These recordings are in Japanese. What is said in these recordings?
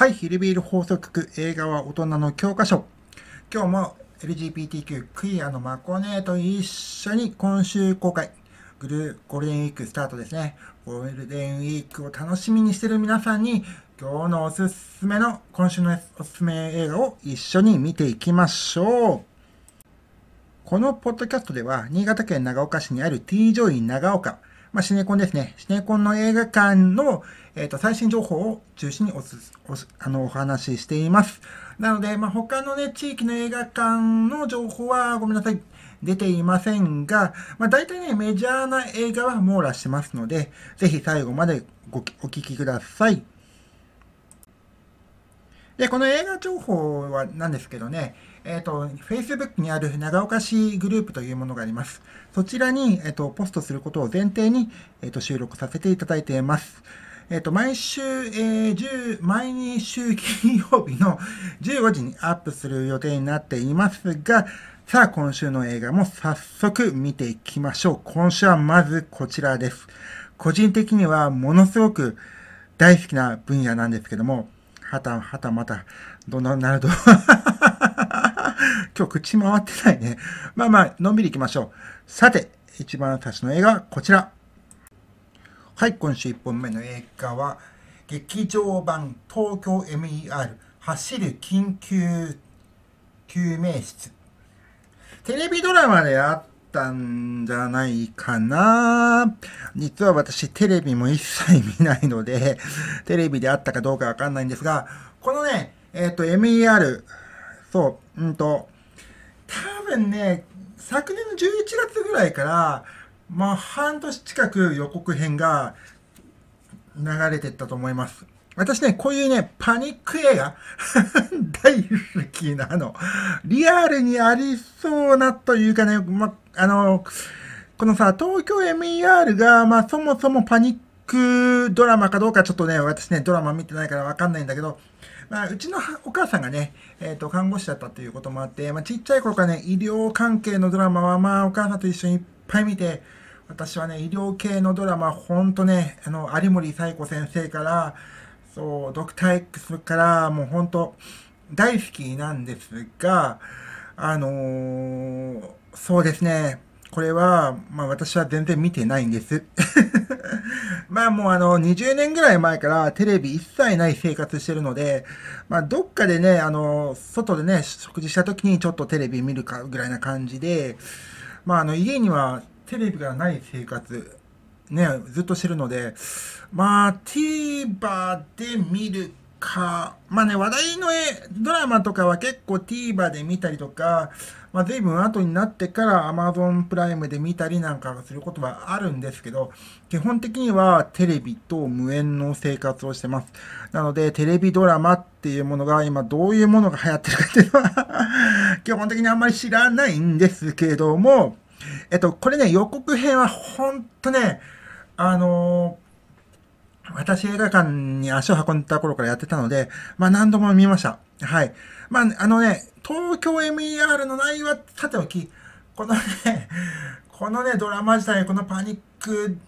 はい、ヒルビール法則区映画は大人の教科書。今日も LGBTQ クイアのマコネと一緒に今週公開。グルーゴールデンウィークスタートですね。ゴールデンウィークを楽しみにしてる皆さんに、今日のおすすめの、今週のおすすめ映画を一緒に見ていきましょう。このポッドキャストでは、新潟県長岡市にある T ジョイ長岡。まあ、シネコンですね。シネコンの映画館の、えっ、ー、と、最新情報を中心におす、おあの、お話ししています。なので、まあ、他のね、地域の映画館の情報は、ごめんなさい、出ていませんが、まあ、大体ね、メジャーな映画は網羅してますので、ぜひ最後までごお聞きください。で、この映画情報はなんですけどね、えっ、ー、と、Facebook にある長岡市グループというものがあります。そちらに、えっ、ー、と、ポストすることを前提に、えっ、ー、と、収録させていただいています。えっ、と、毎週、えー、毎週金曜日の15時にアップする予定になっていますが、さあ、今週の映画も早速見ていきましょう。今週はまずこちらです。個人的にはものすごく大好きな分野なんですけども、はた、はたまた、どんななると 今日口回ってないね。まあまあ、のんびり行きましょう。さて、一番私の映画、こちら。はい、今週1本目の映画は、劇場版東京 MER 走る緊急救命室。テレビドラマでやったんじゃないかな。実は私テレビも一切見ないので、テレビであったかどうかわかんないんですが、このね、えっ、ー、と MER、そう、うんと、多分ね、昨年の11月ぐらいから、まあ半年近く予告編が流れてったと思います。私ね、こういうね、パニック映画 大好きなの。リアルにありそうなというかね、ま、あの、このさ、東京 MER が、まあ、そもそもパニックドラマかどうかちょっとね、私ね、ドラマ見てないからわかんないんだけど、まあ、うちのお母さんがね、えっ、ー、と、看護師だったということもあって、まあ、ちっちゃい頃からね、医療関係のドラマは、まあ、お母さんと一緒にいっぱい見て、私はね、医療系のドラマ、ほんとね、あの、有森彩子先生から、そう、ドクター X からもう本当大好きなんですが、あのー、そうですね。これは、まあ私は全然見てないんです。まあもうあの、20年ぐらい前からテレビ一切ない生活してるので、まあどっかでね、あの、外でね、食事した時にちょっとテレビ見るかぐらいな感じで、まああの、家にはテレビがない生活、ね、ずっとしてるので、まあ、TVer で見るか、まあね、話題の絵、ドラマとかは結構 TVer で見たりとか、まあ随分後になってから Amazon プライムで見たりなんかすることはあるんですけど、基本的にはテレビと無縁の生活をしてます。なので、テレビドラマっていうものが今どういうものが流行ってるかっていうのは 基本的にあんまり知らないんですけども、えっと、これね、予告編はほんとね、あのー、私映画館に足を運んだ頃からやってたので、まあ何度も見ました。はい。まあ、あのね、東京 MER の内容はさておき、このね、このね、ドラマ自体、このパニック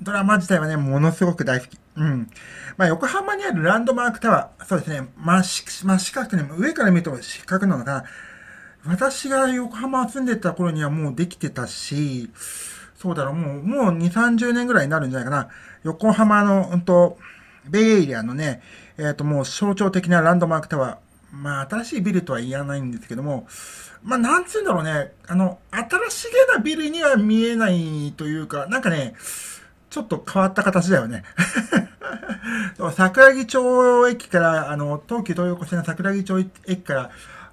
ドラマ自体はね、ものすごく大好き。うん。まあ、横浜にあるランドマークタワー。そうですね。真四真四角ね、上から見ると四角なのかな。私が横浜住んでた頃にはもうできてたし、そうだろう、もう、もう2、30年ぐらいになるんじゃないかな。横浜の、うんと、ベイエリアのね、えっ、ー、と、もう象徴的なランドマークタワー。まあ、新しいビルとは言わないんですけども、まあ、なんつうんだろうね、あの、新しげなビルには見えないというか、なんかね、ちょっと変わった形だよね。桜木町駅から、あの、東急東横線の桜木町駅か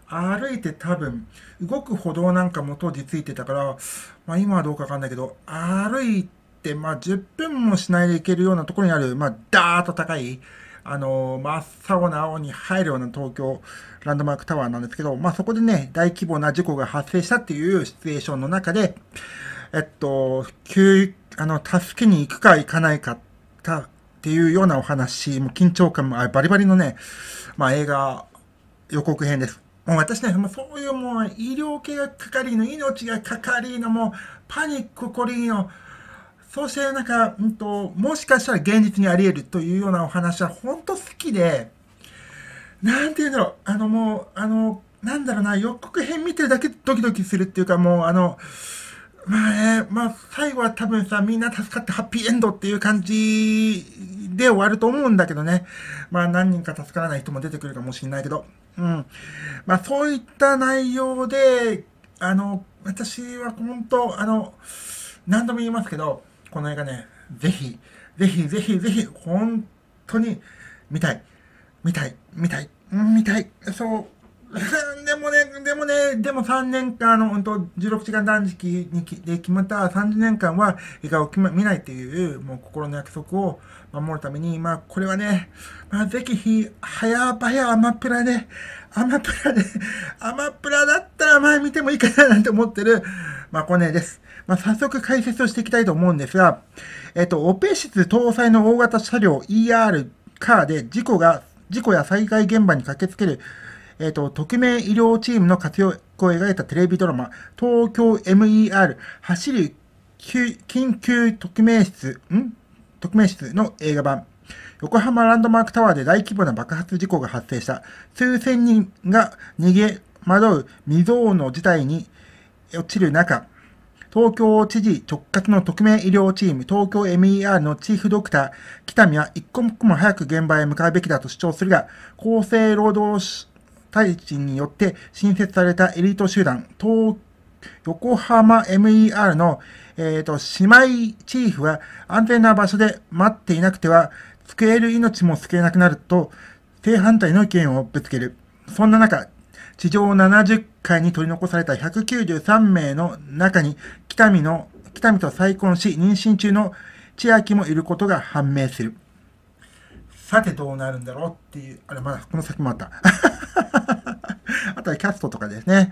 ら歩いて多分、動く歩道なんかも当時ついてたから、まあ、今はどうかわかんないけど、歩いて、まあ、10分もしないで行けるようなところにある、まあ、ダーッと高い、あのー、真っ青な青に入るような東京ランドマークタワーなんですけど、まあ、そこでね、大規模な事故が発生したっていうシチュエーションの中で、えっと、急、あの、助けに行くか行かないかたっていうようなお話、も緊張感も、バリバリのね、まあ、映画予告編です。もう私ね、もうそういうもう医療系がかかりの、命がかかりの、もうパニックこりの、そしてなんか、うんと、もしかしたら現実にあり得るというようなお話は本当好きで、なんて言うんだろう、あのもう、あの、なんだろうな、予告編見てるだけドキドキするっていうか、もうあの、まあ、ね、まあ、最後は多分さ、みんな助かってハッピーエンドっていう感じで終わると思うんだけどね。まあ、何人か助からない人も出てくるかもしれないけど。うん。まあ、そういった内容で、あの、私は本当、あの、何度も言いますけど、この映画ね、ぜひ、ぜひぜひぜひ、本当に見たい。見たい。見たい。見たい。そう、でもね、でもね、でも3年間、の、本当16時間断食にで決まった30年間は映画を見ないっていう、もう心の約束を守るために、まあ、これはね、まあ、ぜひ、早々アマプラで、アマプラで、アマプラだったら前見てもいいかななんて思ってる、まあ、コネです。まあ、早速解説をしていきたいと思うんですが、えっと、オペ室搭載の大型車両 ER カーで事故が、事故や災害現場に駆けつけるえっ、ー、と、匿名医療チームの活躍を描いたテレビドラマ、東京 MER 走る緊急特命室、ん特命室の映画版。横浜ランドマークタワーで大規模な爆発事故が発生した。数千人が逃げ惑う未曾有の事態に落ちる中、東京知事直轄の特命医療チーム、東京 MER のチーフドクター、北見は一刻も早く現場へ向かうべきだと主張するが、厚生労働大臣によって新設されたエリート集団、東横浜 MER の、えーと姉妹チーフは安全な場所で待っていなくては救える命も救えなくなると正反対の意見をぶつける。そんな中、地上70階に取り残された193名の中に北見の北見と再婚し妊娠中の千秋もいることが判明する。さてどうなるんだろうっていう、あれまだこの先もあった。あとはキャストとかですね。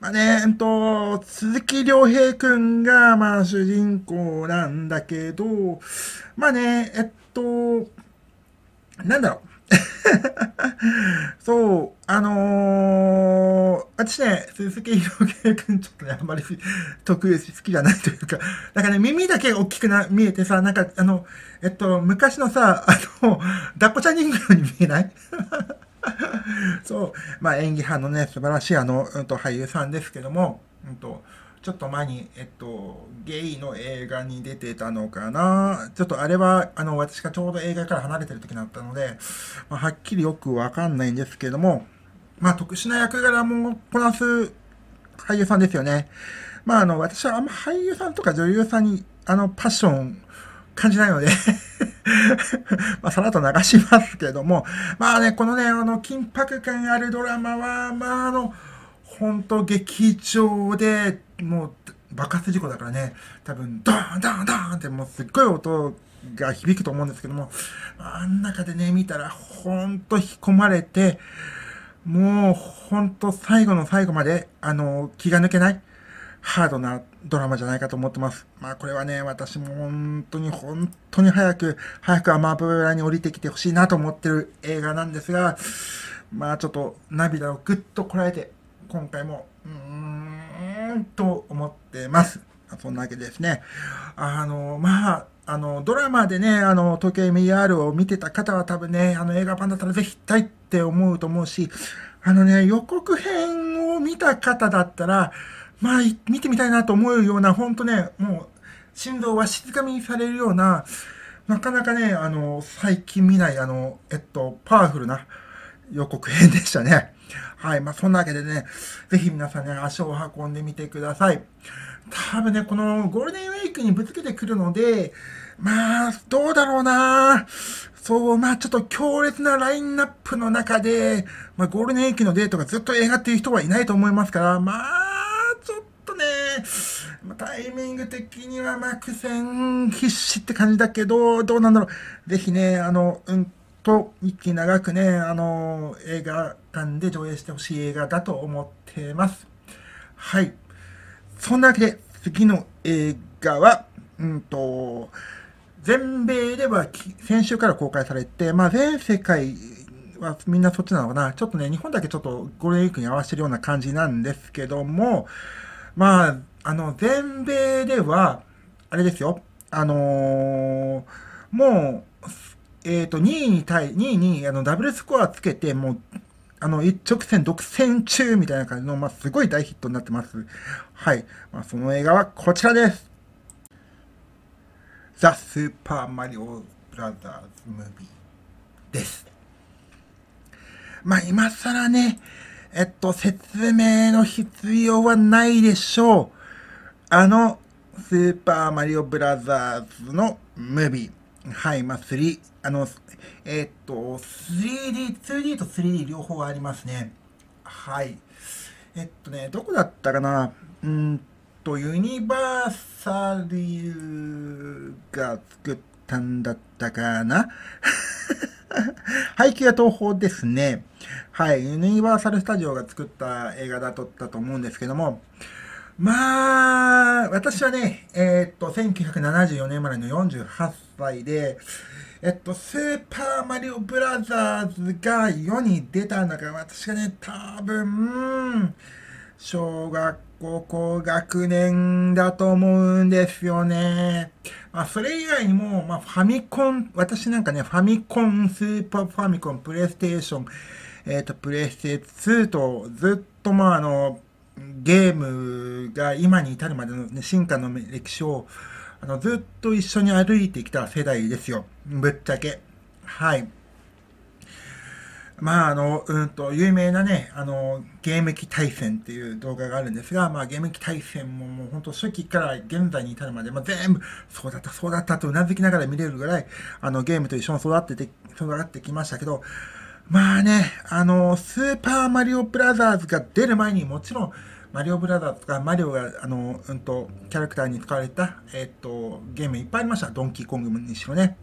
まあね、えっと、鈴木亮平くんが、まあ主人公なんだけど、まあね、えっと、なんだろう。そう、あのー、私ね、鈴木亮平くん、ちょっとね、あんまり得意好きじゃないというか、なんかね、耳だけ大きくな、見えてさ、なんか、あの、えっと、昔のさ、あの、ダっコちゃん人形に見えない そう、まあ、演技派のね、素晴らしいあの、うん、と俳優さんですけども、うんと、ちょっと前に、えっと、ゲイの映画に出てたのかな。ちょっとあれは、あの、私がちょうど映画から離れてる時だったので、まあ、はっきりよくわかんないんですけども、まあ、特殊な役柄もこなす俳優さんですよね。まあ、あの、私はあんま俳優さんとか女優さんに、あの、パッション感じないので まあ、さらっと流しますけども、まあね、このね、あの、緊迫感あるドラマは、まあ、あの、本当劇場で、もう、爆発事故だからね、多分、ドーン、ドーン、ドーンって、もうすっごい音が響くと思うんですけども、あん中でね、見たら、ほんと引き込まれて、もう、ほんと最後の最後まで、あの、気が抜けない。ハードなドラマじゃないかと思ってます。まあこれはね、私も本当に本当に早く、早くアマプラに降りてきてほしいなと思ってる映画なんですが、まあちょっと涙をぐっとこらえて、今回も、うーん、と思ってます。そんなわけですね。あの、まあ、あの、ドラマでね、あの、時計 MER を見てた方は多分ね、あの、映画版だったらぜひ行きたいって思うと思うし、あのね、予告編を見た方だったら、まあ、見てみたいなと思うような、ほんとね、もう、振動は静かみにされるような、なかなかね、あの、最近見ない、あの、えっと、パワフルな予告編でしたね。はい。まあ、そんなわけでね、ぜひ皆さんね、足を運んでみてください。多分ね、このゴールデンウィークにぶつけてくるので、まあ、どうだろうなそう、まあちょっと強烈なラインナップの中で、まあゴールデンウィークのデートがずっと映画っていう人はいないと思いますから、まあタイミング的にはまクセ必死って感じだけど、どうなんだろう。ぜひね、あの、うんと、一気長くね、あの、映画館で上映してほしい映画だと思ってます。はい。そんなわけで、次の映画は、うんと、全米では先週から公開されて、まあ、全世界はみんなそっちなのかな。ちょっとね、日本だけちょっとゴールデンウィークに合わせてるような感じなんですけども、まあ、あの、全米では、あれですよ、あのー、もう、えっ、ー、と、2位に対、2位にあのダブルスコアつけて、もう、あの、一直線独占中みたいな感じの、まあ、すごい大ヒットになってます。はい。まあ、その映画はこちらです。ザ・スーパーマリオ・ブラザーズ・ムービーです。まあ、今更ね、えっと、説明の必要はないでしょう。あのスーパーマリオブラザーズのムービー。はい、まあ、3、あの、えー、っと、3D、2D と 3D 両方ありますね。はい。えっとね、どこだったかなうんと、ユニバーサルが作ったんだったかな 配給は東宝ですね。はい、ユニバーサルスタジオが作った映画だとったと思うんですけども、まあ、私はね、えー、っと、1974年生まれの48歳で、えっと、スーパーマリオブラザーズが世に出たのが、私がね、多分、小学校高学年だと思うんですよね。まあ、それ以外にも、まあ、ファミコン、私なんかね、ファミコン、スーパーファミコン、プレイステーション、えっ、と、プレイステ2と、ずっと、まあ、あの、ゲームが今に至るまでの、ね、進化の歴史をあのずっと一緒に歩いてきた世代ですよ。ぶっちゃけ。はい。まあ、あの、うんと、有名なね、あの、ゲーム機対戦っていう動画があるんですが、まあ、ゲーム機対戦ももう本当初期から現在に至るまで、まあ、全部、そうだった、そうだったとうなずきながら見れるぐらい、あの、ゲームと一緒に育ってて、育ってきましたけど、まあね、あの、スーパーマリオブラザーズが出る前にもちろん、マリオブラザーズとか、マリオが、あの、うんと、キャラクターに使われた、えっ、と、ゲームいっぱいありました。ドンキーコングにしろね。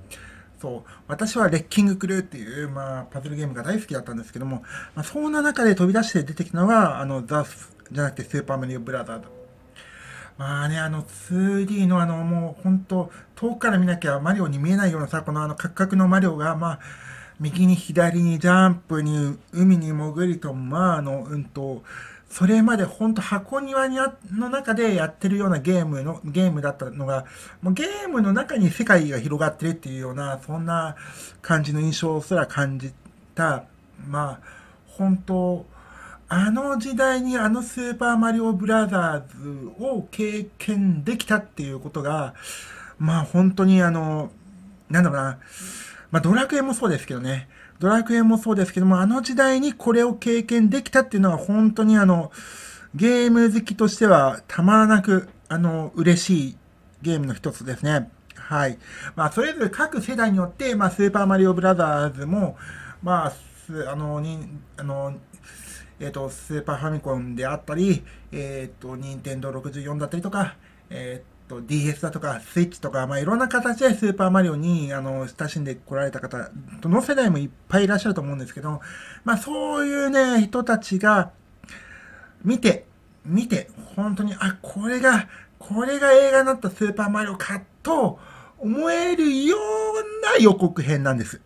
そう。私はレッキングクルーっていう、まあ、パズルゲームが大好きだったんですけども、まあ、そんな中で飛び出して出てきたのが、あの、ザス、じゃなくてスーパーマリオブラザーズ。まあね、あの 2D のあのもう本当遠くから見なきゃマリオに見えないようなさ、このあのカクカクのマリオが、まあ、右に左にジャンプに海に潜りと、まああの、うんと、それまでほんと箱庭にあの中でやってるようなゲームの、ゲームだったのが、もうゲームの中に世界が広がってるっていうような、そんな感じの印象すら感じた、まあ、本当あの時代にあのスーパーマリオブラザーズを経験できたっていうことが、まあ本当にあの、なんだろうな、まあドラクエもそうですけどね、ドラクエもそうですけども、あの時代にこれを経験できたっていうのは本当にあの、ゲーム好きとしてはたまらなく、あの、嬉しいゲームの一つですね。はい。まあ、それぞれ各世代によって、まあ、スーパーマリオブラザーズも、まあ、あの、に、あの、えっ、ー、と、スーパーファミコンであったり、えっ、ー、と、ニンテンドー64だったりとか、えっ、ー、と DS だとかスイッチとか、まあ、いろんな形でスーパーマリオにあの親しんで来られた方、どの世代もいっぱいいらっしゃると思うんですけど、まあ、そういうね、人たちが見て、見て、本当に、あ、これが、これが映画になったスーパーマリオかと思えるような予告編なんです。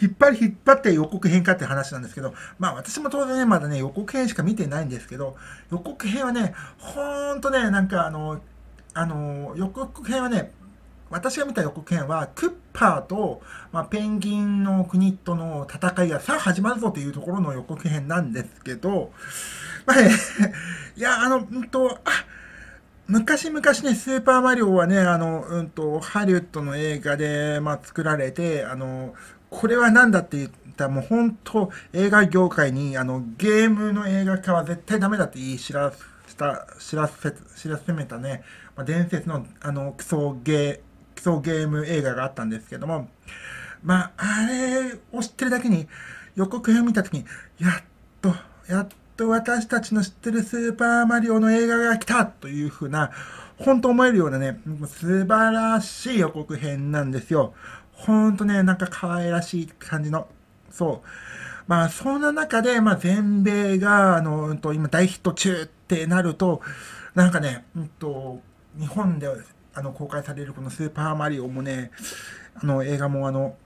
引っ張り引っ張って予告編かって話なんですけど、まあ私も当然ね、まだね、予告編しか見てないんですけど、予告編はね、ほんとね、なんかあの、あの、予告編はね、私が見た予告編は、クッパーと、まあ、ペンギンの国との戦いがさあ始まるぞというところの予告編なんですけど、まあね、いや、あの、うんと、あ昔々ね、スーパーマリオはね、あの、うんと、ハリウッドの映画で、まあ、作られて、あの、これは何だって言ったら、もう本当、映画業界に、あの、ゲームの映画化は絶対ダメだって言い知らせた、知らせ、知らせめたね、まあ、伝説の、あの、クソゲー、クソゲーム映画があったんですけども、まあ、あれを知ってるだけに、予告編を見たときに、やっと、やっと私たちの知ってるスーパーマリオの映画が来たというふうな、本当思えるようなね、素晴らしい予告編なんですよ。ほんとね、なんか可愛らしい感じの、そう。まあ、そんな中で、まあ、全米が、あの、うんと、今大ヒット中ってなると、なんかね、うんと、日本で、あの、公開されるこのスーパーマリオもね、あの、映画もあの、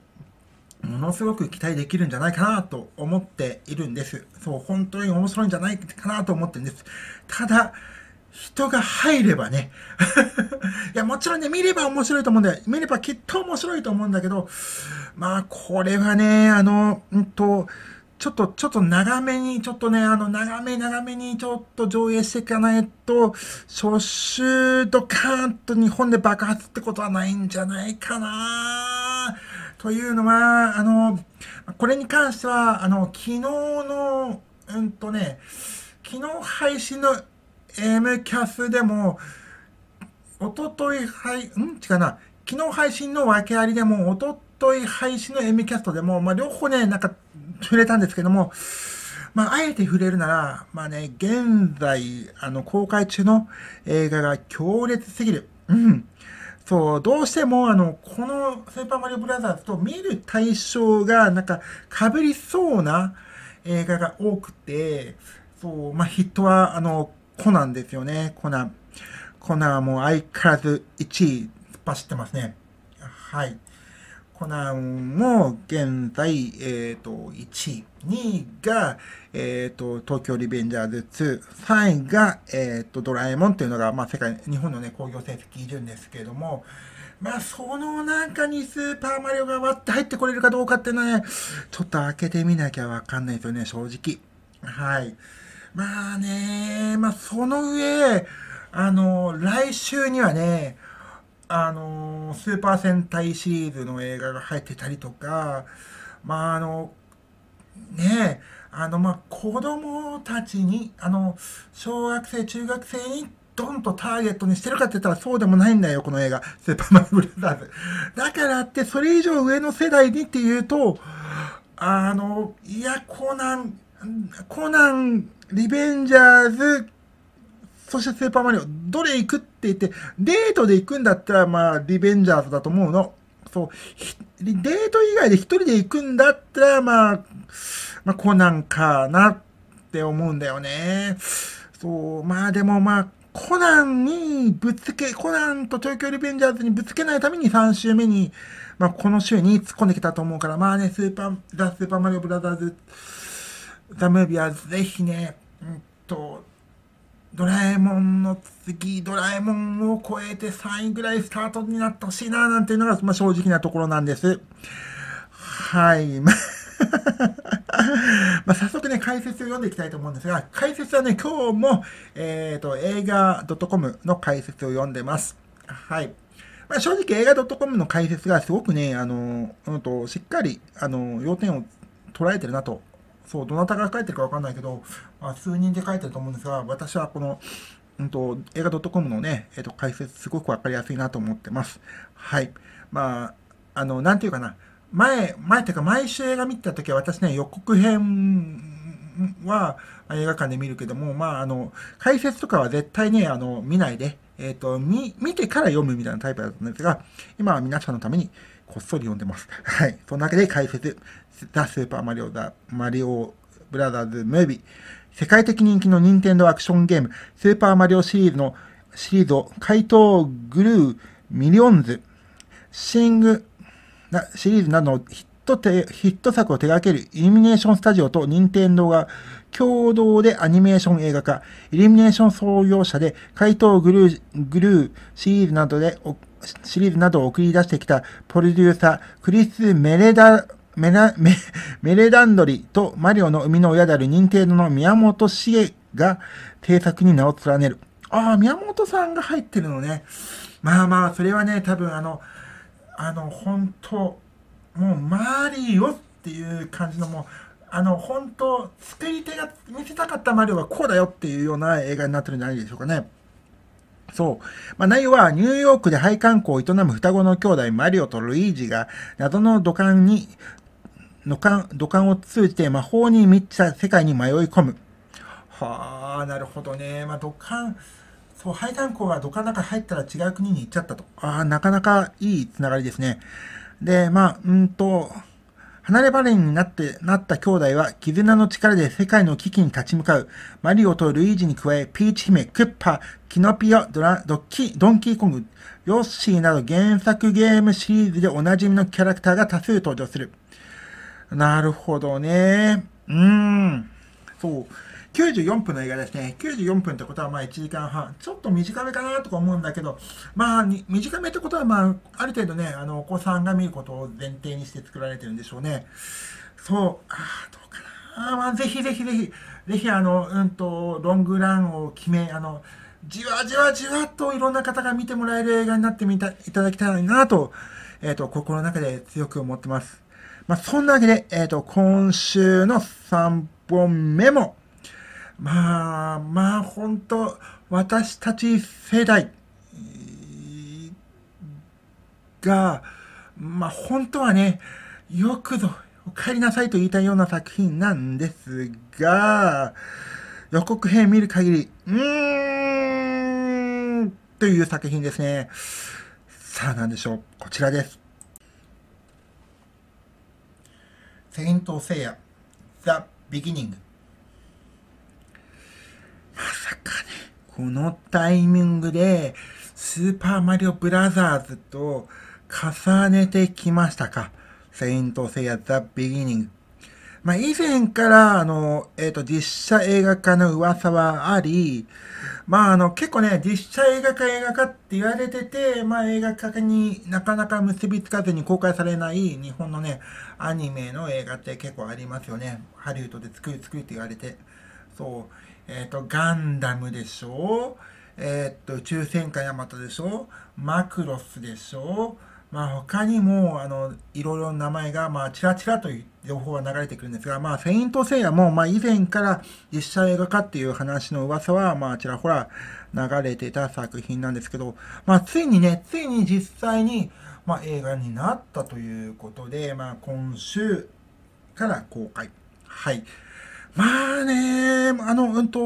ものすごく期待できるんじゃないかなと思っているんです。そう、本当に面白いんじゃないかなと思ってるんです。ただ、人が入ればね いや、もちろんね、見れば面白いと思うんだよ。見ればきっと面白いと思うんだけど、まあ、これはね、あの、うんと、ちょっと、ちょっと長めに、ちょっとね、あの、長め長めにちょっと上映していかないと、初週ドカーンと日本で爆発ってことはないんじゃないかなというのは、あの、これに関しては、あの、昨日の、うんとね、昨日配信の m キャスでも、おととい配、ん違うな。昨日配信の訳ありでも、おととい配信の m キャストでも、まあ、両方ね、なんか触れたんですけども、まあ、あえて触れるなら、まあね、現在、あの、公開中の映画が強烈すぎる。うん。そう、どうしても、あの、このスーパーマリオブラザーズと見る対象が、なんか、被りそうな映画が多くて、そう、まあ、ヒットは、あの、コナンですよね、コナン。コナンはもう相変わらず1位突っ走ってますね。はい。コナンも現在、えっ、ー、と、1位。2位が、えっ、ー、と、東京リベンジャーズ2。3位が、えっ、ー、と、ドラえもんというのが、まあ、世界、日本のね、興行成績順ですけれども、まあ、その中にスーパーマリオが割って入ってこれるかどうかっていうのはね、ちょっと開けてみなきゃわかんないですよね、正直。はい。まあね、まあその上、あの、来週にはね、あの、スーパー戦隊シリーズの映画が入ってたりとか、まああの、ねあの、まあ子供たちに、あの、小学生、中学生にドンとターゲットにしてるかって言ったらそうでもないんだよ、この映画。スーパーマンブラザーズ。だからって、それ以上上の世代にっていうと、あの、いや、コナン、コナン、リベンジャーズ、そしてスーパーマリオ、どれ行くって言って、デートで行くんだったら、まあ、リベンジャーズだと思うの。そう、デート以外で一人で行くんだったら、まあ、まあ、コナンかなって思うんだよね。そう、まあでもまあ、コナンにぶつけ、コナンと東京リベンジャーズにぶつけないために3週目に、まあこの週に突っ込んできたと思うから、まあね、スーパー、ザ・スーパーマリオブラザーズ、ザ・ムービーはぜひね、うんと、ドラえもんの次、ドラえもんを超えて3位ぐらいスタートになってほしいな、なんていうのが、まあ、正直なところなんです。はい。まあ早速ね、解説を読んでいきたいと思うんですが、解説はね、今日も、えっ、ー、と、映画 .com の解説を読んでます。はい。まあ、正直映画 .com の解説がすごくね、あの、うんと、しっかり、あの、要点を捉えてるなとそう、どなたが書いてるかわかんないけど、まあ、数人で書いてると思うんですが、私はこの、うんと、映画 .com のね、えっ、ー、と、解説すごくわかりやすいなと思ってます。はい。まあ、あの、なんていうかな。前、前というか、毎週映画見てた時は私ね、予告編は映画館で見るけども、まあ、あの、解説とかは絶対ね、あの、見ないで、えっ、ー、と、見、見てから読むみたいなタイプだったんですが、今は皆さんのために、こっそり読んでます。はい。そんなわけで解説、ザ・スーパーマリオ・ザ・マリオ・ブラザーズ・ムービー。世界的人気の任天堂アクションゲーム、スーパーマリオシリーズのシリーズを怪盗グルー、ミリオンズ、シング、シリーズなどのヒットてヒット作を手掛けるイルミネーションスタジオと任天堂が共同でアニメーション映画化、イルミネーション創業者で怪盗グルー、グルーシリーズなどでシリーズなどを送り出してきたプロデューサー、クリス・メレダ、メラメメレダンドリとマリオの生みの親である認定の宮本茂が制作に名を連ねる。ああ、宮本さんが入ってるのね。まあまあ、それはね、多分あの、あの、本当もう、マリオっていう感じの、もう、あの、本当作り手が見せたかったマリオはこうだよっていうような映画になってるんじゃないでしょうかね。そう。まあ、内容は、ニューヨークで廃刊行を営む双子の兄弟マリオとルイージが、謎の土管に、土管、土管を通じて魔法に満ちた世界に迷い込む。はあ、なるほどね。まあ、土管、そう、廃刊行が土管の中入ったら違う国に行っちゃったと。ああ、なかなかいいつながりですね。で、まあ、うんと、離れ離れになってなった兄弟は絆の力で世界の危機に立ち向かう。マリオとルイージに加え、ピーチ姫、クッパ、キノピオ、ドラドキドンキーコング、ヨッシーなど原作ゲームシリーズでおなじみのキャラクターが多数登場する。なるほどね。うーん。そう。94分の映画ですね。94分ってことはまあ1時間半。ちょっと短めかなとか思うんだけど、まあ短めってことはまあある程度ね、あのお子さんが見ることを前提にして作られてるんでしょうね。そう、ああ、どうかな。まあぜひぜひぜひ、ぜひあの、うんと、ロングランを決め、あの、じわじわじわっといろんな方が見てもらえる映画になってみたいただきたいなと、えっ、ー、と、心の中で強く思ってます。まあ、そんなわけで、えっ、ー、と、今週の3本目も、まあまあ本当私たち世代がまあ本当はねよくぞお帰りなさいと言いたいような作品なんですが予告編見る限りうーんという作品ですねさあ何でしょうこちらです「セイント・セイヤ・ザ・ビギニング」まさかね、このタイミングで、スーパーマリオブラザーズと重ねてきましたか。セイントセイヤザ・ビギニング。まあ、以前から、あの、えっ、ー、と、実写映画化の噂はあり、まあ、あの、結構ね、実写映画化映画化って言われてて、まあ、映画化になかなか結びつかずに公開されない日本のね、アニメの映画って結構ありますよね。ハリウッドで作る作るって言われて。そう、えっ、ー、と、ガンダムでしょえっ、ー、と、宇宙戦艦ヤマトでしょう。マクロスでしょまあ他にも、あの、いろいろ名前が、まあ、ちらちらという情報が流れてくるんですが、まあ、セイントセイヤも、まあ、以前から実写映画化っていう話の噂は、まあ、ちらほら流れてた作品なんですけど、まあ、ついにね、ついに実際に、まあ、映画になったということで、まあ、今週から公開。はい。まあね、あの、うんと、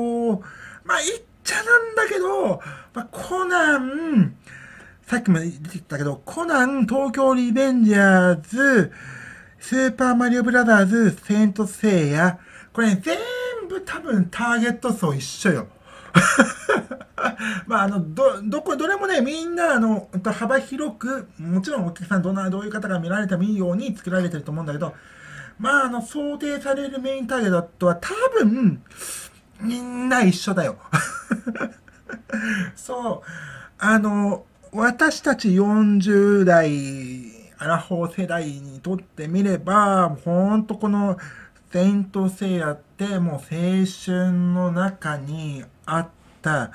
まあ、言っちゃなんだけど、まあ、コナン、さっきも出てきたけど、コナン、東京リベンジャーズ、スーパーマリオブラザーズ、セントセイヤ、これ、ね、全部多分ターゲット層一緒よ。まあ、あの、ど、どこ、どれもね、みんな、あの、幅広く、もちろんお客さん、どんな、どういう方が見られてもいいように作られてると思うんだけど、まあ、あの、想定されるメインターゲットは多分、みんな一緒だよ そう。あの、私たち40代、アラフォー世代にとってみれば、ほんとこの、セイントセイヤってもう青春の中にあった、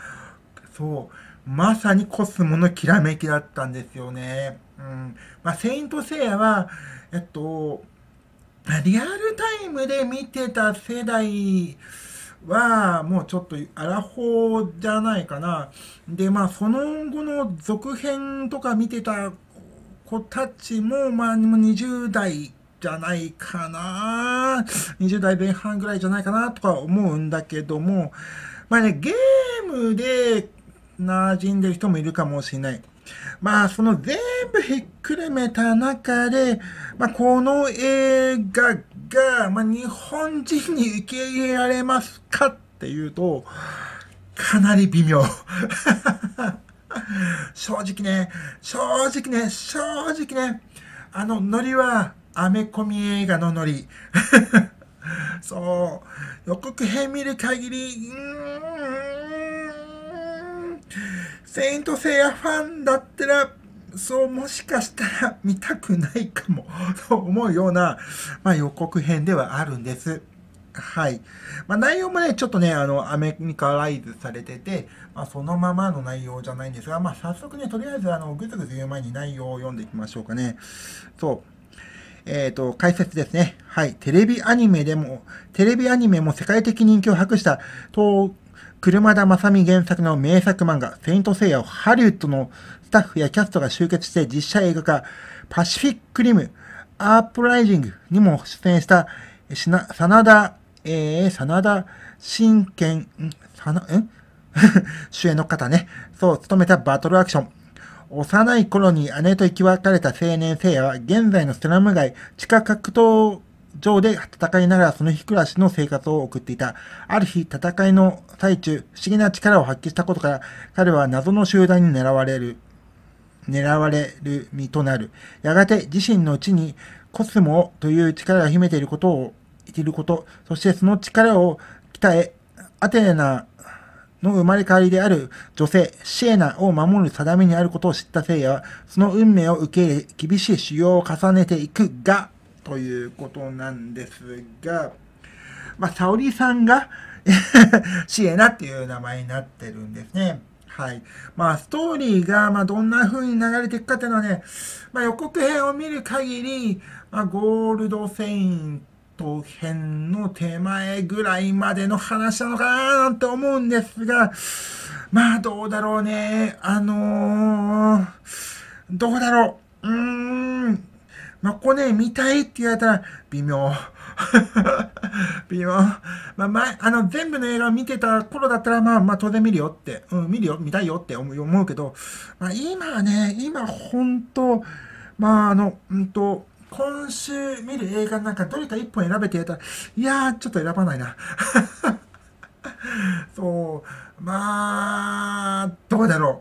そう、まさにコスモのきらめきだったんですよね。うん。まあ、セイントセイヤは、えっと、リアルタイムで見てた世代は、もうちょっとアラフォーじゃないかな。で、まあ、その後の続編とか見てた子たちも、まあ、20代じゃないかな。20代前半ぐらいじゃないかなとか思うんだけども、まあね、ゲームで馴染んでる人もいるかもしれない。まあ、その全部ひっくるめた中で、まあ、この映画が、まあ、日本人に受け入れられますかっていうと、かなり微妙。正直ね、正直ね、正直ね、あの、ノリは、アメコミ映画のノリ。そう。予告編見る限り、うーん、セイントセイヤファンだったら、そう、もしかしたら見たくないかもと 思うような、まあ、予告編ではあるんです。はい。まあ、内容もね、ちょっとね、あの、アメリカライズされてて、まあ、そのままの内容じゃないんですが、まあ、早速ね、とりあえず、あの、ぐずぐず言う前に内容を読んでいきましょうかね。そう。えっ、ー、と、解説ですね。はい。テレビアニメでも、テレビアニメも世界的人気を博した東車田正美原作の名作漫画、セイントセイヤをハリウッドのスタッフやキャストが集結して実写映画化、パシフィックリム、アープライジングにも出演したしな、真田、えー、真田真剣、サナ、ん 主演の方ね、そう、務めたバトルアクション。幼い頃に姉と生き別れた青年聖夜は現在のスラム街地下格闘上で戦いながらその日暮らしの生活を送っていた。ある日、戦いの最中、不思議な力を発揮したことから、彼は謎の集団に狙われる、狙われる身となる。やがて自身の地にコスモという力が秘めていることを、生きること、そしてその力を鍛え、アテナの生まれ変わりである女性、シエナを守る定めにあることを知った聖夜は、その運命を受け入れ、厳しい修行を重ねていくが、ということなんですが、まあ、沙織さんが シエナっていう名前になってるんですね。はい。まあ、ストーリーが、まあ、どんな風に流れていくかっていうのはね、まあ、予告編を見る限り、まあ、ゴールドセイント編の手前ぐらいまでの話なのかななんて思うんですが、まあ、どうだろうね。あのー、どうだろう。うーん。まあ、ここね、見たいって言われたら、微妙。微妙。まあ、前、あの、全部の映画を見てた頃だったら、まあ、まあ、当然見るよって、うん、見るよ、見たいよって思うけど、まあ、今はね、今、ほんと、まあ、あの、うんと、今週見る映画なんかどれか一本選べてやったら、いやー、ちょっと選ばないな。そう、まあ、どうだろう。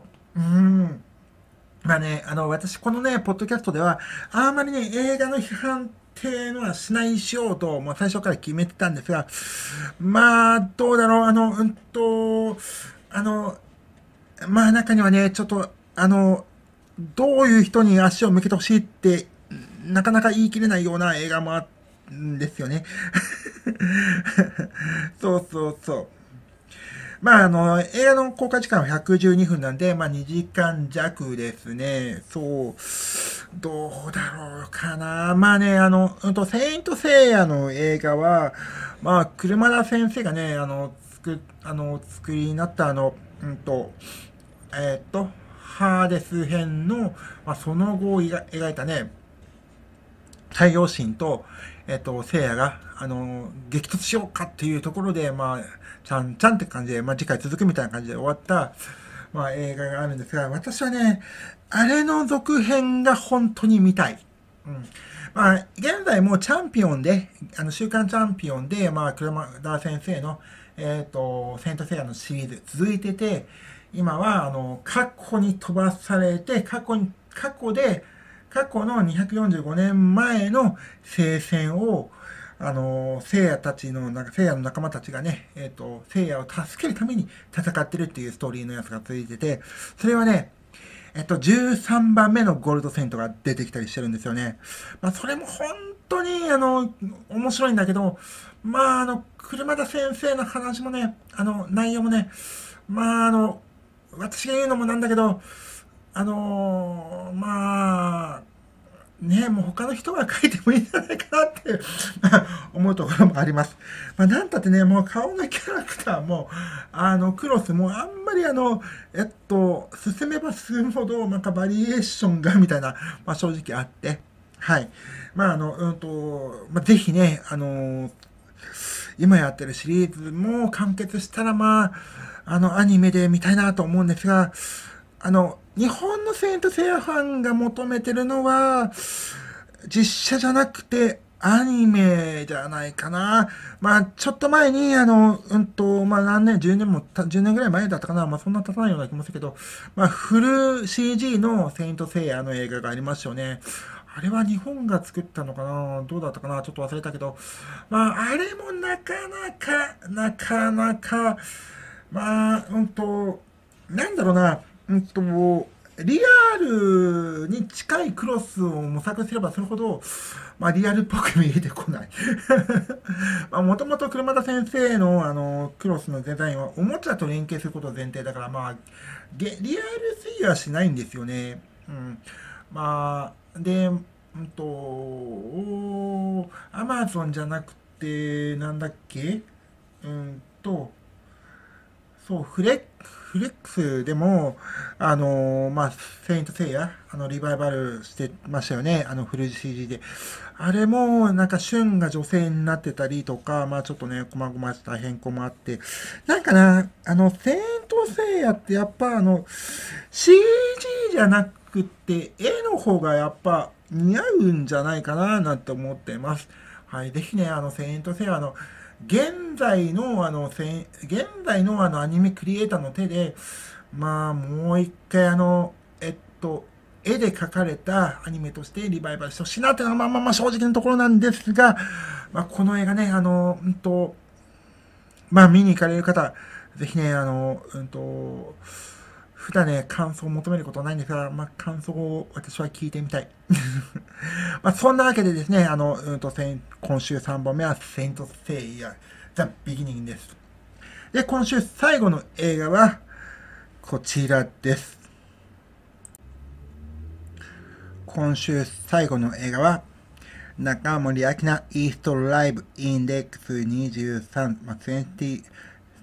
あの、私、このね、ポッドキャストでは、あんまりね、映画の批判っていうのはしないしようと、も最初から決めてたんですが、まあ、どうだろう、あの、うんと、あの、まあ、中にはね、ちょっと、あの、どういう人に足を向けてほしいって、なかなか言い切れないような映画もあるんですよね。そうそうそう。まあ、あの、映画の公開時間は112分なんで、まあ、2時間弱ですね。そう。どうだろうかな。まあね、あの、うんと、セイント・セイヤの映画は、まあ、車田先生がね、あの、作、あの、作りになったあの、うんと、えー、っと、ハーデス編の、まあ、その後を描いたね、太陽神と、えっと、聖夜が、あの、激突しようかっていうところで、まあ、ちゃんちゃんって感じで、まあ、次回続くみたいな感じで終わった、まあ、映画があるんですが、私はね、あれの続編が本当に見たい。うんまあ、現在もチャンピオンで、あの、週刊チャンピオンで、まあ、黒田先生の、えっ、ー、と、セントセイヤのシリーズ続いてて、今は、あの、過去に飛ばされて、過去に、過去で、過去の245年前の聖戦を、あの、聖夜たちの、なんか聖夜の仲間たちがね、えっ、ー、と、聖夜を助けるために戦ってるっていうストーリーのやつがついてて、それはね、えっと、13番目のゴールドセントが出てきたりしてるんですよね。まあ、それも本当に、あの、面白いんだけど、まあ、あの、車田先生の話もね、あの、内容もね、まあ、あの、私が言うのもなんだけど、あのー、まあ、ね、もう他の人が書いてもいいんじゃないかなって 思うところもあります。まあ、なんたってね、もう顔のキャラクターも、あの、クロスもあんまりあの、えっと、進めば進むほど、なんかバリエーションがみたいな、まあ、正直あって、はい。まあ、あの、うんと、まあ、ぜひね、あの、今やってるシリーズも完結したら、まあ、あの、アニメで見たいなと思うんですが、あの、日本のセイントセイヤファンが求めてるのは、実写じゃなくて、アニメじゃないかな。まあ、ちょっと前に、あの、うんと、まあ何年、10年も、10年ぐらい前だったかな。まあそんな経たないような気もするけど、まあフル CG のセイントセイヤの映画がありましたよね。あれは日本が作ったのかなどうだったかなちょっと忘れたけど。まあ、あれもなかなか、なかなか、まあ、うんと、なんだろうな。うんと、リアルに近いクロスを模索すればするほど、まあ、リアルっぽく見えてこない まもともと車田先生のあのクロスのデザインはおもちゃと連携すること前提だから、まあ、リアルすぎはしないんですよね。うん、まあ、で、うんと、アマゾンじゃなくて、なんだっけうんと、そう、フレックフレックスでも、あのー、まあ、セイントセイヤ、あの、リバイバルしてましたよね。あの、フル CG で。あれも、なんか、旬が女性になってたりとか、まあ、ちょっとね、細々した変更もあって。なんかな、あの、セイントセイヤってやっぱ、あの、CG じゃなくて、絵の方がやっぱ似合うんじゃないかな、なんて思ってます。はい、ぜひね、あの、セイントセイヤの、現在のあの、現在のあのアニメクリエイターの手で、まあ、もう一回あの、えっと、絵で描かれたアニメとしてリバイバルしてほしいなっていうのは、まあまあまあ正直なところなんですが、まあこの絵がね、あの、うんと、まあ見に行かれる方、ぜひね、あの、うんと、普段ね、感想を求めることないんですが、まあ、感想を私は聞いてみたい。まあ、そんなわけでですね、あの、うんと、今週3本目は、セイント・セイヤ、ザ・ビギニングです。で、今週最後の映画は、こちらです。今週最後の映画は、中森明菜イーストライブインデックス23、まあ、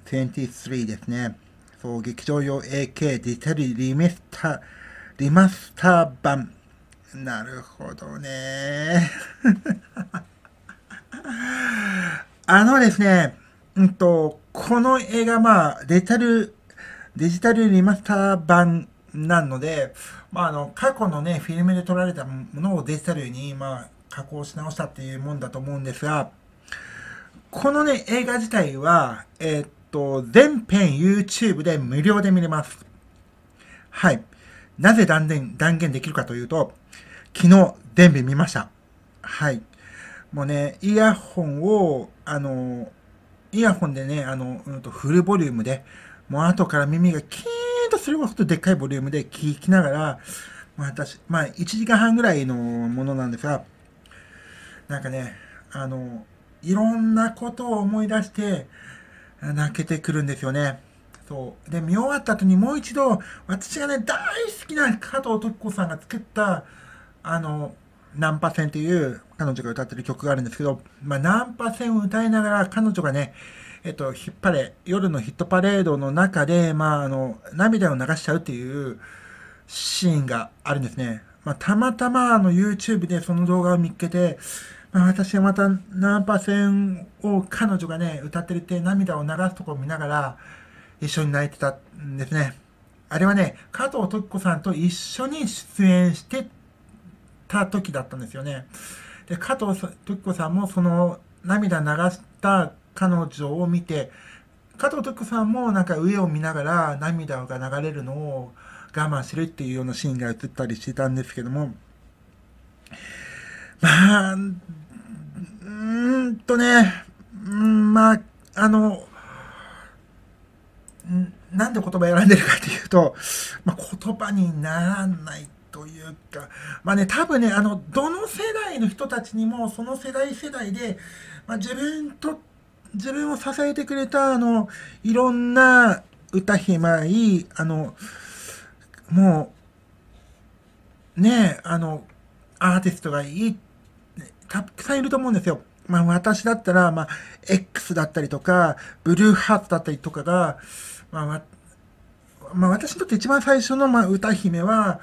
23ですね。そう劇場用 AK デジタルリメスタリマスター版なるほどね あのですね、うんと、この映画、まあ、デジタル、デジタルリマスター版なので、まあ、あの、過去のね、フィルムで撮られたものをデジタルに、まあ、加工し直したっていうもんだと思うんですが、このね、映画自体は、えー、っと、全編 YouTube で無料で見れます。はい。なぜ断言、断言できるかというと、昨日、全部見ました。はい。もうね、イヤホンを、あの、イヤホンでね、あの、うん、とフルボリュームで、もう後から耳がキーンとするほどでっかいボリュームで聞きながら、私、まあ、1時間半ぐらいのものなんですが、なんかね、あの、いろんなことを思い出して、泣けてくるんですよね。そう。で、見終わった後にもう一度、私がね、大好きな加藤時子さんが作った、あの、ナンパ戦っていう彼女が歌ってる曲があるんですけど、まあ、ナンパ戦を歌いながら彼女がね、えっと、引っ張れ、夜のヒットパレードの中で、まあ、あの、涙を流しちゃうっていうシーンがあるんですね。まあ、たまたまあの YouTube でその動画を見つけて、まあ、私はまたナンパ戦を彼女がね、歌ってるって涙を流すとこを見ながら、一緒に泣いてたんですね。あれはね、加藤時子さんと一緒に出演してた時だったんですよね。で、加藤時子さんもその涙流した彼女を見て、加藤時子さんもなんか上を見ながら涙が流れるのを我慢してるっていうようなシーンが映ったりしてたんですけども、まあ、うんとね、うん、まあ、あの、なんで言葉選んでるかっていうと、まあ、言葉にならないというか、まあね、多分ね、あの、どの世代の人たちにも、その世代世代で、まあ、自分と、自分を支えてくれた、あの、いろんな歌姫い、あの、もう、ねえ、あの、アーティストがいいったくさんいると思うんですよ。まあ私だったら、まあ X だったりとか、ブルーハーツだったりとかが、まあ、まあ、私にとって一番最初の、まあ、歌姫は、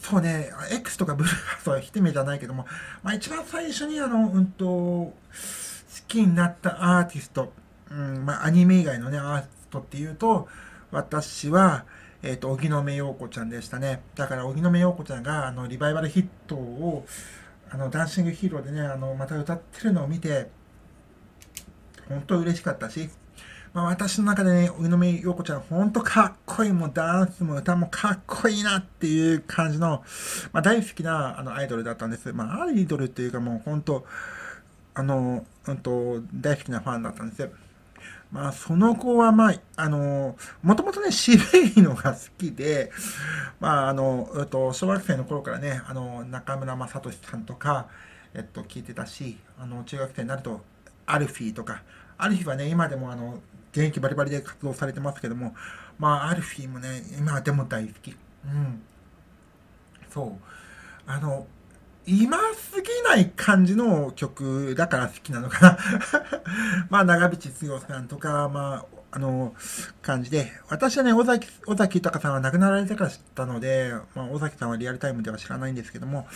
そうね、X とかブルーハーツは姫じゃないけども、まあ一番最初にあの、うんと、好きになったアーティスト、うん、まあアニメ以外のね、アーティストっていうと、私は、えっ、ー、と、荻野目洋子ちゃんでしたね。だから、荻野目洋子ちゃんが、あの、リバイバルヒットを、あのダンシングヒーローでねあのまた歌ってるのを見て本当嬉しかったし、まあ、私の中でね宇野目陽子ちゃん本当かっこいいもうダンスも歌もかっこいいなっていう感じの、まあ、大好きなあのアイドルだったんです、まあ、アイドルっていうかもう本当あの、うんと、大好きなファンだったんですよ。まあ、その子は、まあ、あの、もともとね、渋いのが好きで、まあ、あの、えっと、小学生の頃からね、あの、中村雅俊さんとか、えっと、聞いてたし、あの、中学生になると、アルフィーとか、アルフィーはね、今でも、あの、現役バリバリで活動されてますけども、まあ、アルフィーもね、今でも大好き。うん。そう。あの、今すぎない感じの曲だから好きなのかな まあ、長渕剛さんとか、まあ、あの、感じで、私はね、尾崎、尾崎豊さんは亡くなられてから知ったので、まあ、尾崎さんはリアルタイムでは知らないんですけども、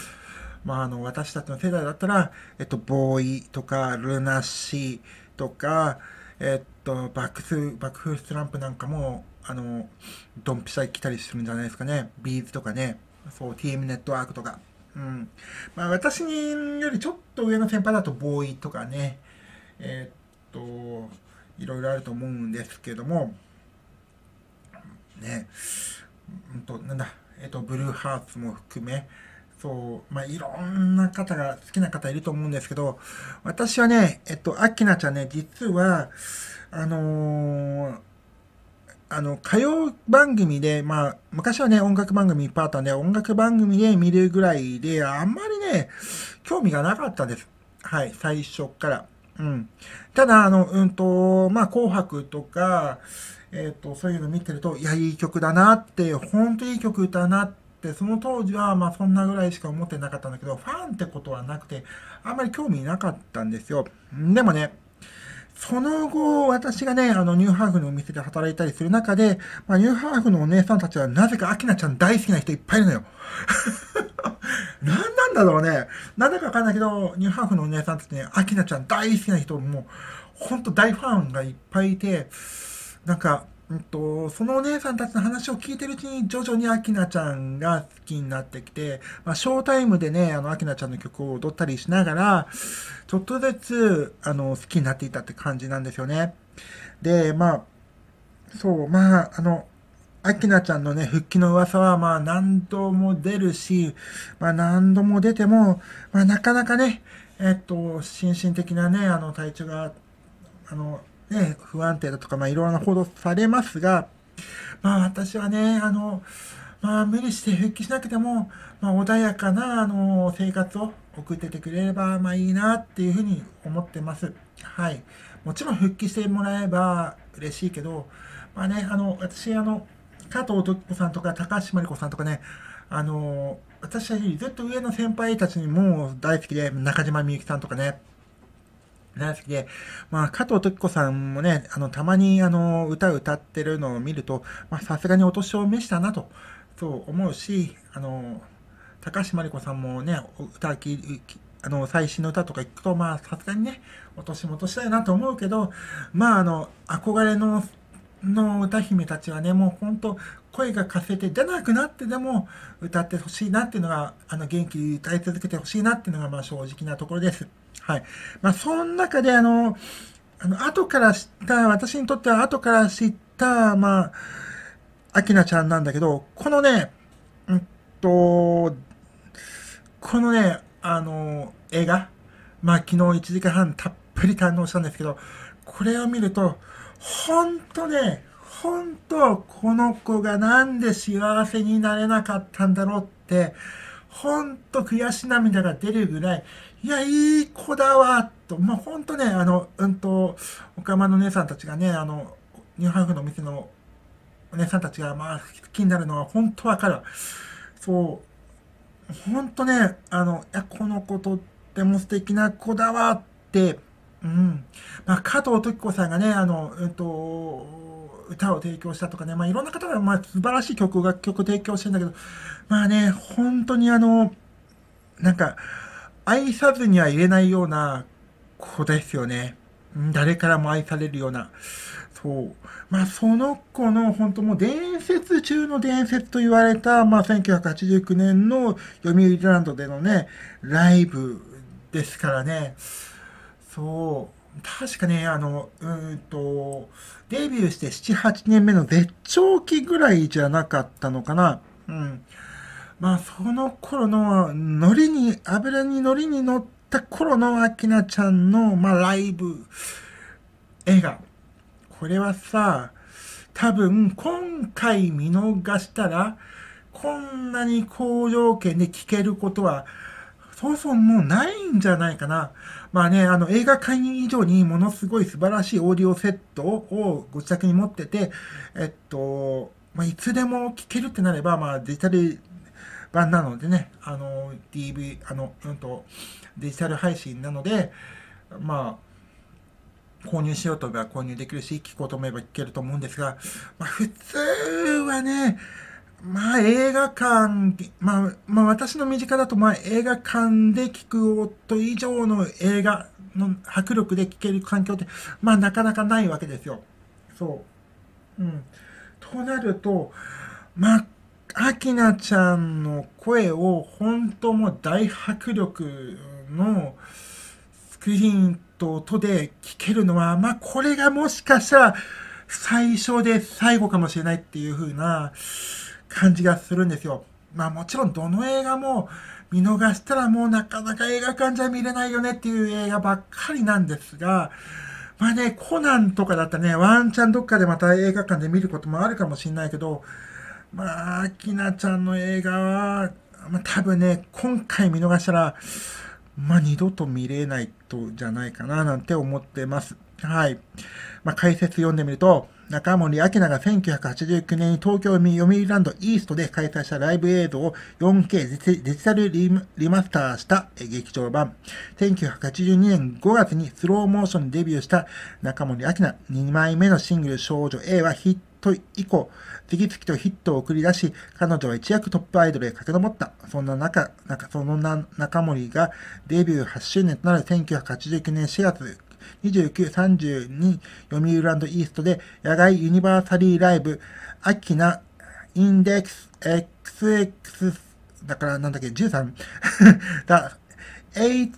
まあ、あの、私たちの世代だったら、えっと、ボーイとか、ルナシーとか、えっと、バックス、バックフスランプなんかも、あの、ドンピシャ来たりするんじゃないですかね。ビーズとかね、そう、TM ネットワークとか。うんまあ、私よりちょっと上の先輩だとボーイとかね、えー、っと、いろいろあると思うんですけども、ね、うんと、なんだ、えー、っと、ブルーハーツも含め、そう、まあ、いろんな方が、好きな方いると思うんですけど、私はね、えっと、アキナちゃんね、実は、あのーあの、歌謡番組で、まあ、昔はね、音楽番組いっぱいあったんで、音楽番組で見るぐらいで、あんまりね、興味がなかったです。はい、最初から。うん。ただ、あの、うんと、まあ、紅白とか、えっ、ー、と、そういうの見てると、いや、いい曲だなって、ほんといい曲歌うなって、その当時は、まあ、そんなぐらいしか思ってなかったんだけど、ファンってことはなくて、あんまり興味なかったんですよ。でもね、その後、私がね、あの、ニューハーフのお店で働いたりする中で、まあ、ニューハーフのお姉さんたちはなぜかアキナちゃん大好きな人いっぱいいるのよ。何なんだろうね。なぜかわかんないけど、ニューハーフのお姉さんたちね、アキナちゃん大好きな人も、ほんと大ファンがいっぱいいて、なんか、うんと、そのお姉さんたちの話を聞いてるうちに、徐々にアキナちゃんが好きになってきて、まあ、ショータイムでね、あの、アキナちゃんの曲を踊ったりしながら、ちょっとずつ、あの、好きになっていたって感じなんですよね。で、まあ、そう、まあ、あの、アキナちゃんのね、復帰の噂は、まあ、何度も出るし、まあ、何度も出ても、まあ、なかなかね、えっと、心身的なね、あの、体調が、あの、ね、不安定だとか、まあ、いろんな報道されますが、まあ、私はね、あの、まあ、無理して復帰しなくても、まあ、穏やかな、あの、生活を送っててくれれば、まあ、いいなっていうふうに思ってます。はい。もちろん復帰してもらえば嬉しいけど、まあね、あの、私、あの、加藤時子さんとか高橋真理子さんとかね、あの、私はずっと上の先輩たちにも大好きで、中島みゆきさんとかね、大好きで、まあ、加藤時子さんもね、あの、たまに、あの、歌歌ってるのを見ると、まあ、さすがにお年を召したなと、そう思うし、あの、高橋真理子さんもね、歌き、あの、最新の歌とか行くと、まあ、さすがにね、お年も年だよなと思うけど、まあ、あの、憧れの、の歌姫たちはね、もうほんと、声がかせて出なくなってでも歌ってほしいなっていうのが、あの、元気に歌い続けてほしいなっていうのが、まあ、正直なところです。はい。まあ、その中で、あの、あの、後から知った、私にとっては後から知った、まあ、アキナちゃんなんだけど、このね、うんと、このね、あの、映画、まあ、昨日1時間半たっぷり堪能したんですけど、これを見ると、ほんとね、本当この子がなんで幸せになれなかったんだろうって、本当悔し涙が出るぐらい、いや、いい子だわ、と。まあ、本当ね、あの、うんと、おかまの姉さんたちがね、あの、ニューハーフのお店のお姉さんたちが、まあ、好きになるのは本当わかる。そう。本当ね、あの、いや、この子とっても素敵な子だわって、うん。まあ、加藤時子さんがね、あの、うんと、歌を提供したとかね、まあ、いろんな方が、まあ、素晴らしい曲楽曲提供してんだけど、まあね、本当にあの、なんか、愛さずには入れないような子ですよね。誰からも愛されるような。そう。まあ、その子の、本当もう伝説中の伝説と言われた、まあ、1989年の読売ランドでのね、ライブですからね。そう。確かね、あの、うんと、デビューして7、8年目の絶頂期ぐらいじゃなかったのかな。うん。まあ、その頃の、ノリに、油にノリに乗った頃のアキナちゃんの、まあ、ライブ、映画。これはさ、多分、今回見逃したら、こんなに好条件で聞けることはそもそももうないんじゃないかな。まあね、あの映画会員以上にものすごい素晴らしいオーディオセットをご自宅に持ってて、えっと、まあ、いつでも聴けるってなれば、まあ、デジタル版なのでね、あの、DV、あの、うんと、デジタル配信なので、まあ、購入しようと思えば購入できるし、聴こうと思えば聴けると思うんですが、まあ、普通はね、まあ映画館、まあ、まあ私の身近だとまあ映画館で聞く音以上の映画の迫力で聞ける環境ってまあなかなかないわけですよ。そう。うん。となると、まあ、アキナちゃんの声を本当も大迫力のスクリーンと音で聞けるのは、まあこれがもしかしたら最初で最後かもしれないっていうふうな、感じがするんですよ。まあもちろんどの映画も見逃したらもうなかなか映画館じゃ見れないよねっていう映画ばっかりなんですが、まあね、コナンとかだったらね、ワンチャンどっかでまた映画館で見ることもあるかもしんないけど、まあ、きなちゃんの映画は、まあ多分ね、今回見逃したら、まあ二度と見れないとじゃないかななんて思ってます。はい。まあ解説読んでみると、中森明菜が1989年に東京読売ランドイーストで開催したライブ映像を 4K デジタルリマスターした劇場版。1982年5月にスローモーションデビューした中森明菜2枚目のシングル少女 A はヒット以降、次々とヒットを送り出し、彼女は一躍トップアイドルへ駆け上った。そんな中、なその中森がデビュー8周年となる1989年4月29、3 2読売ランドイーストで、野外ユニバーサリーライブ、アキナインデックス、XX、だからなんだっけ、13 だ、8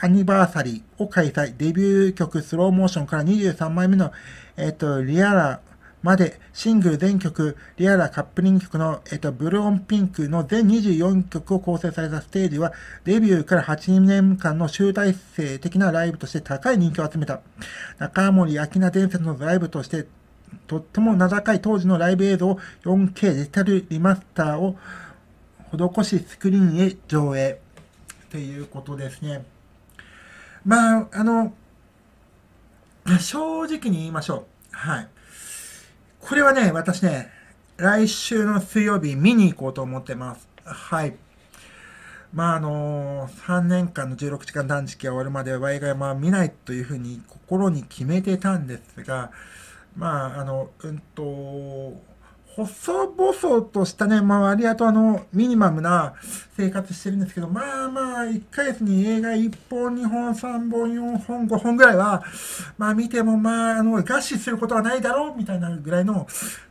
アニバーサリーを開催。デビュー曲スローモーションから23枚目の、えっ、と、リアラまで、シングル全曲、リアラカップリング曲の、えっと、ブルーオンピンクの全24曲を構成されたステージは、デビューから8年間の集大成的なライブとして高い人気を集めた。中森明菜伝説のライブとして、とっても名高い当時のライブ映像を 4K デジタルリマスターを施しスクリーンへ上映ということですね。まあ、あの、正直に言いましょう。はい。これはね、私ね、来週の水曜日見に行こうと思ってます。はい。まああのー、3年間の16時間断食が終わるまでは映画は見ないというふうに心に決めてたんですが、まああの、うんと、細々としたね、まあ割とあの、ミニマムな生活してるんですけど、まあまあ、1ヶ月に映画1本、2本、3本、4本、5本ぐらいは、まあ見てもまあ、あの、餓死することはないだろう、みたいなぐらいの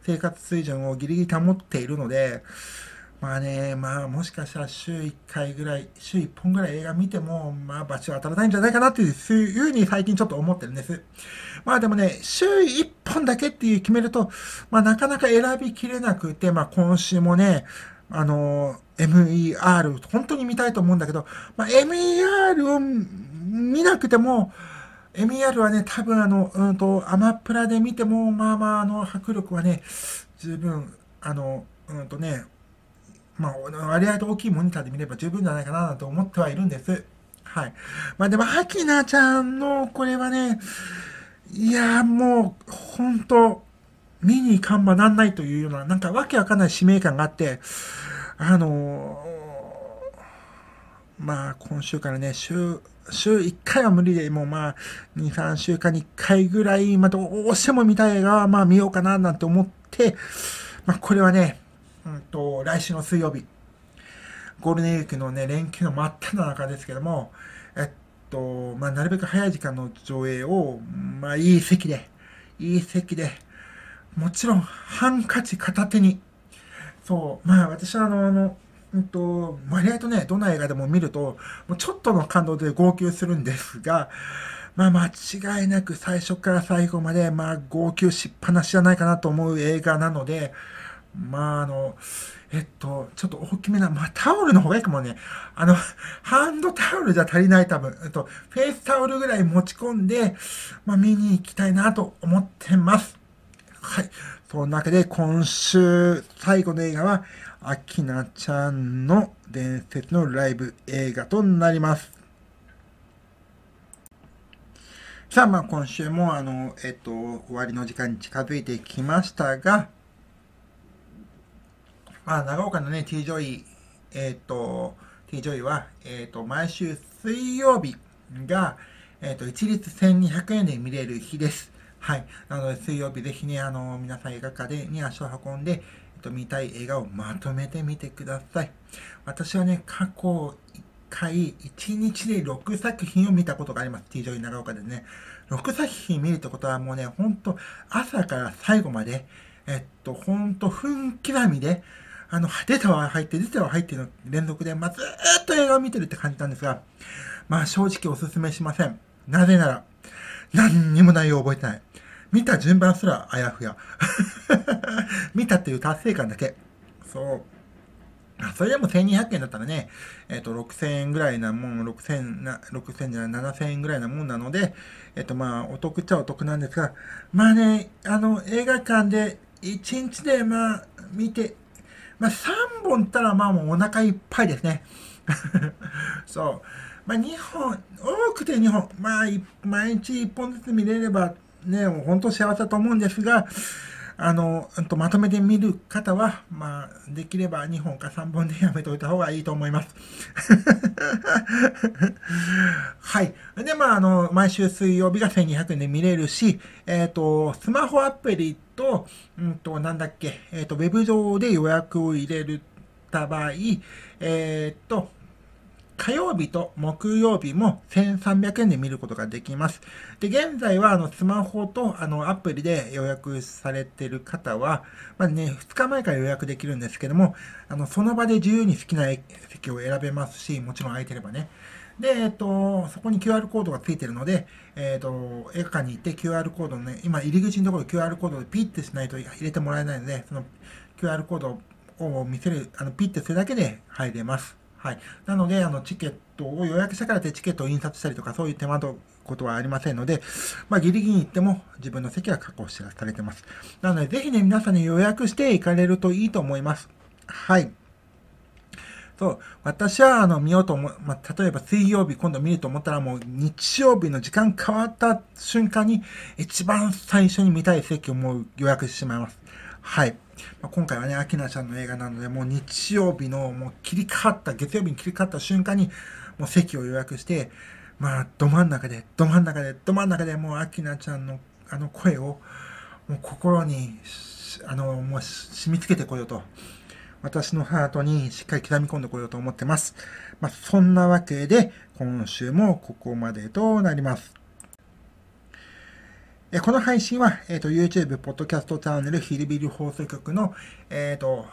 生活水準をギリギリ保っているので、まあね、まあもしかしたら週1回ぐらい、週1本ぐらい映画見ても、まあ場所は当たらないんじゃないかなっていうふうに最近ちょっと思ってるんです。まあでもね、週1本だけっていう決めると、まあなかなか選びきれなくて、まあ今週もね、あの、MER、本当に見たいと思うんだけど、まあ MER を見なくても、MER はね、多分あの、うんと、アマプラで見ても、まあまあ、あの、迫力はね、十分、あの、うんとね、まあ、割合と大きいモニターで見れば十分じゃないかなと思ってはいるんです。はい。まあでも、ハキナちゃんの、これはね、いやもう、ほんと、見に行かんばなんないというような、なんかわけわかんない使命感があって、あのー、まあ、今週からね、週、週1回は無理で、もうまあ、2、3週間に1回ぐらい、まあ、どうしても見たい映画は、まあ見ようかな、なんて思って、まあ、これはね、うんと、来週の水曜日、ゴールデンウィークのね、連休の真っ只中ですけども、えっと、まあ、なるべく早い時間の上映を、まあ、いい席で、いい席で、もちろん、ハンカチ片手に、そう、まあ、私はあの、あの、うんと、割合とね、どの映画でも見ると、もうちょっとの感動で号泣するんですが、まあ間違いなく最初から最後まで、まあ号泣しっぱなしじゃないかなと思う映画なので、まあ、あの、えっと、ちょっと大きめな、まあ、タオルの方がいいかもね。あの、ハンドタオルじゃ足りない多分。えっと、フェイスタオルぐらい持ち込んで、まあ、見に行きたいなと思ってます。はい。そんなわけで、今週最後の映画は、アキナちゃんの伝説のライブ映画となります。さあ、まあ、今週も、あの、えっと、終わりの時間に近づいてきましたが、まあ、長岡のね、T ジョイ、えっ、ー、と、T ジョイは、えっ、ー、と、毎週水曜日が、えっ、ー、と、一律1200円で見れる日です。はい。なので、水曜日ぜひね、あの、皆さん映画館でに足を運んで、えっ、と、見たい映画をまとめてみてください。私はね、過去1回、1日で6作品を見たことがあります。T ジョイ長岡でね。6作品見るってことはもうね、ほんと、朝から最後まで、えっと、ほんと、分刻みで、あの、出たは入って、出たは入っての連続で、まあ、ずっと映画を見てるって感じたんですが、まあ、正直おすすめしません。なぜなら、何にも内容を覚えてない。見た順番すらあやふや。見たっていう達成感だけ。そう。それでも1200円だったらね、えっ、ー、と、6000円ぐらいなもん、6000な、6000じゃない、7000円ぐらいなもんなので、えっ、ー、と、まあ、お得っちゃお得なんですが、まあね、あの、映画館で1日で、まあ、見て、まあ、3本ったらまあもうお腹いっぱいですね。そう。まあ、2本、多くて2本、まあ、毎日1本ずつ見れればね、もう本当幸せだと思うんですが、あの、とまとめて見る方は、まあ、できれば2本か3本でやめといた方がいいと思います。はい。で、まあ、あの、毎週水曜日が1200円で見れるし、えっ、ー、と、スマホアプリと、うんと、なんだっけ、えっ、ー、と、ウェブ上で予約を入れるた場合、えっ、ー、と、火曜日と木曜日も1300円で見ることができます。で、現在はあのスマホとあのアプリで予約されてる方は、まあね、2日前から予約できるんですけども、あのその場で自由に好きな席を選べますし、もちろん空いてればね。で、えっと、そこに QR コードがついてるので、えっと、映画館に行って QR コードのね、今入り口のところ QR コードでピッてしないと入れてもらえないので、その QR コードを見せる、あのピッてするだけで入れます。はい。なので、あの、チケットを予約してからでチケットを印刷したりとか、そういう手間とことはありませんので、まあ、ギリギリ行っても自分の席は確保してされてます。なので、ぜひね、皆さんに予約して行かれるといいと思います。はい。そう、私は、あの、見ようと思う、まあ、例えば水曜日今度見ると思ったらもう日曜日の時間変わった瞬間に一番最初に見たい席をもう予約してしまいます。はい。まあ、今回はね、アキナちゃんの映画なので、もう日曜日のもう切り替わった、月曜日に切り替わった瞬間に、もう席を予約して、まあ、ど真ん中で、ど真ん中で、ど真ん中でもうアキナちゃんのあの声を、もう心に、あの、もう染みつけてこようと。私のハートにしっかり刻み込んでこようと思ってます。まあ、そんなわけで、今週もここまでとなります。この配信は、えーと、YouTube、ポッドキャストチャンネル、ヒルビル放送局の、えっ、ー、と、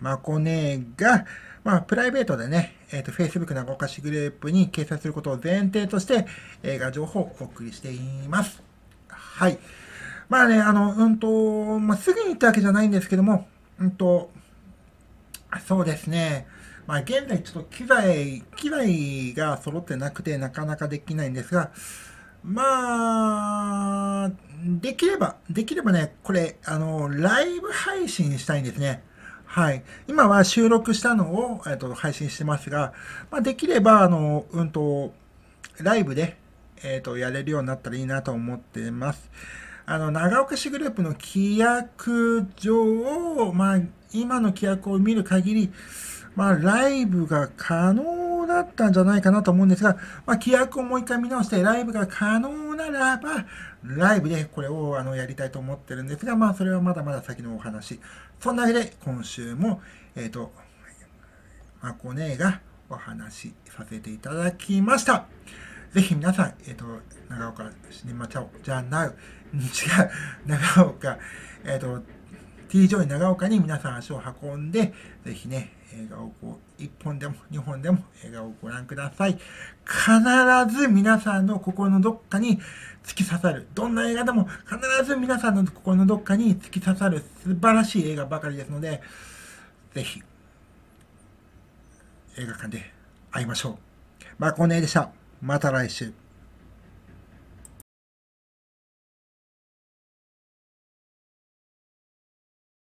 まこねが、まあ、プライベートでね、えっ、ー、と、Facebook なんかおしグループに掲載することを前提として、映画情報をお送りしています。はい。まあね、あの、うんと、まあ、すぐに行ったわけじゃないんですけども、うんと、そうですね。まあ、現在ちょっと機材、機材が揃ってなくてなかなかできないんですが、まあ、できれば、できればね、これ、あの、ライブ配信したいんですね。はい。今は収録したのを、えっと、配信してますが、まあ、できれば、あの、うんと、ライブで、えっと、やれるようになったらいいなと思っています。あの、長岡市グループの規約上を、まあ、今の規約を見る限り、まあ、ライブが可能だったんじゃないかなと思うんですが、まあ、規約をもう一回見直して、ライブが可能ならば、ライブでこれをあのやりたいと思ってるんですが、まあ、それはまだまだ先のお話。そんなわけで、今週も、えっ、ー、と、まこねがお話しさせていただきました。ぜひ皆さん、えっ、ー、と、長岡シネマチャオ、じゃなう、違う、長岡、えっ、ー、と、T ジョイ長岡に皆さん足を運んで、ぜひね、映画をこう、1本でも2本でも映画をご覧ください。必ず皆さんの心のどっかに突き刺さる。どんな映画でも必ず皆さんの心のどっかに突き刺さる素晴らしい映画ばかりですので、ぜひ、映画館で会いましょう。マコネでした。また来週。